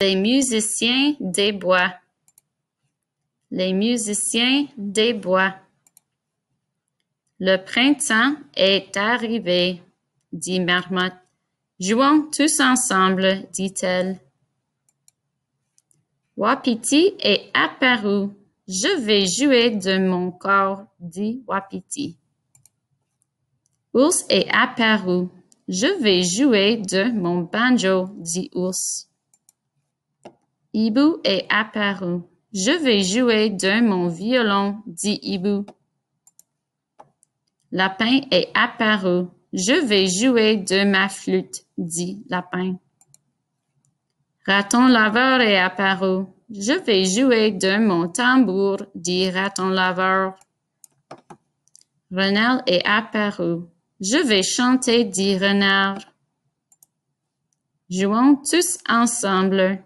Les musiciens des bois. Les musiciens des bois. Le printemps est arrivé, dit Marmotte. Jouons tous ensemble, dit-elle. Wapiti est apparu. Je vais jouer de mon corps, dit Wapiti. Ours est apparu. Je vais jouer de mon banjo, dit Ours. Hibou est apparu. Je vais jouer de mon violon, dit Hibou. Lapin est apparu. Je vais jouer de ma flûte, dit Lapin. Raton laveur est apparu. Je vais jouer de mon tambour, dit Raton laveur. Renard est apparu. Je vais chanter, dit Renard. Jouons tous ensemble.